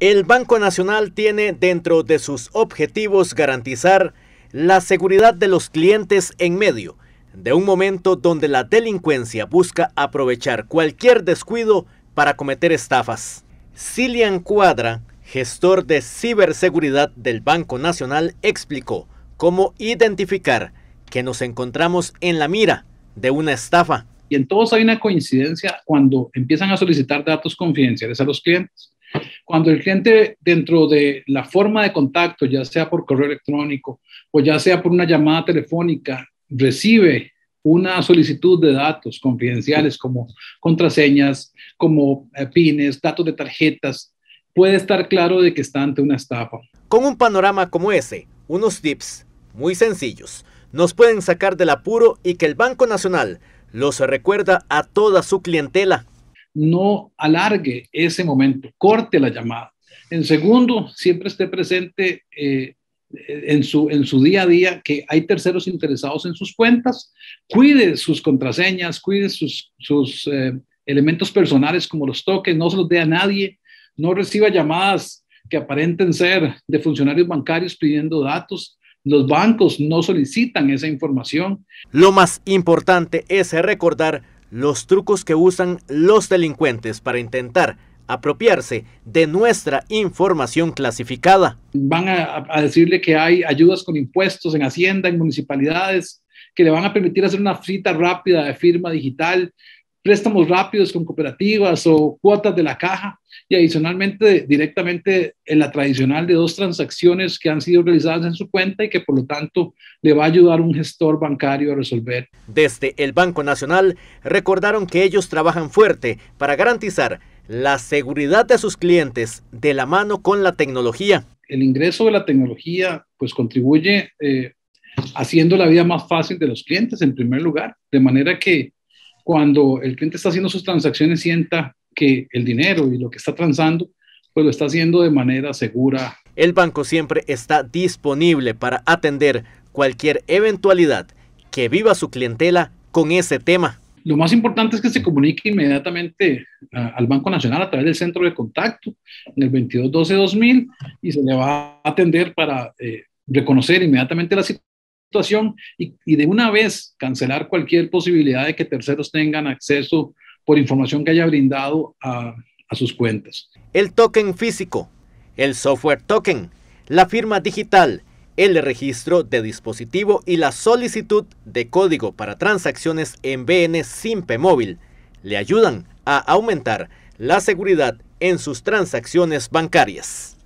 El Banco Nacional tiene dentro de sus objetivos garantizar la seguridad de los clientes en medio de un momento donde la delincuencia busca aprovechar cualquier descuido para cometer estafas. Cilian Cuadra, gestor de ciberseguridad del Banco Nacional, explicó cómo identificar que nos encontramos en la mira de una estafa. Y en todos hay una coincidencia cuando empiezan a solicitar datos confidenciales a los clientes cuando el cliente, dentro de la forma de contacto, ya sea por correo electrónico o ya sea por una llamada telefónica, recibe una solicitud de datos confidenciales como contraseñas, como eh, pines, datos de tarjetas, puede estar claro de que está ante una estafa. Con un panorama como ese, unos tips muy sencillos nos pueden sacar del apuro y que el Banco Nacional los recuerda a toda su clientela no alargue ese momento, corte la llamada. En segundo, siempre esté presente eh, en, su, en su día a día que hay terceros interesados en sus cuentas. Cuide sus contraseñas, cuide sus, eh, elementos personales como los toques, no se los dé a nadie, no reciba llamadas que aparenten ser de funcionarios bancarios pidiendo datos. Los bancos no solicitan esa información. Lo más importante es recordar los trucos que usan los delincuentes para intentar apropiarse de nuestra información clasificada. Van a, decirle que hay ayudas con impuestos en Hacienda, en municipalidades, que le van a permitir hacer una cita rápida de firma digital, préstamos rápidos con cooperativas o cuotas de la caja y adicionalmente directamente en la tradicional de dos transacciones que han sido realizadas en su cuenta y que por lo tanto le va a ayudar un gestor bancario a resolver. Desde el Banco Nacional recordaron que ellos trabajan fuerte para garantizar la seguridad de sus clientes de la mano con la tecnología. El ingreso de la tecnología pues contribuye eh, haciendo la vida más fácil de los clientes en primer lugar, de manera que cuando el cliente está haciendo sus transacciones sienta que el dinero y lo que está transando, pues lo está haciendo de manera segura. El banco siempre está disponible para atender cualquier eventualidad que viva su clientela con ese tema. Lo más importante es que se comunique inmediatamente al Banco Nacional a través del centro de contacto en el 2212-2000 y se le va a atender para eh, reconocer inmediatamente la situación situación y, de una vez cancelar cualquier posibilidad de que terceros tengan acceso por información que haya brindado a, sus cuentas. El token físico, el software token, la firma digital, el registro de dispositivo y la solicitud de código para transacciones en BN Simpe Móvil le ayudan a aumentar la seguridad en sus transacciones bancarias.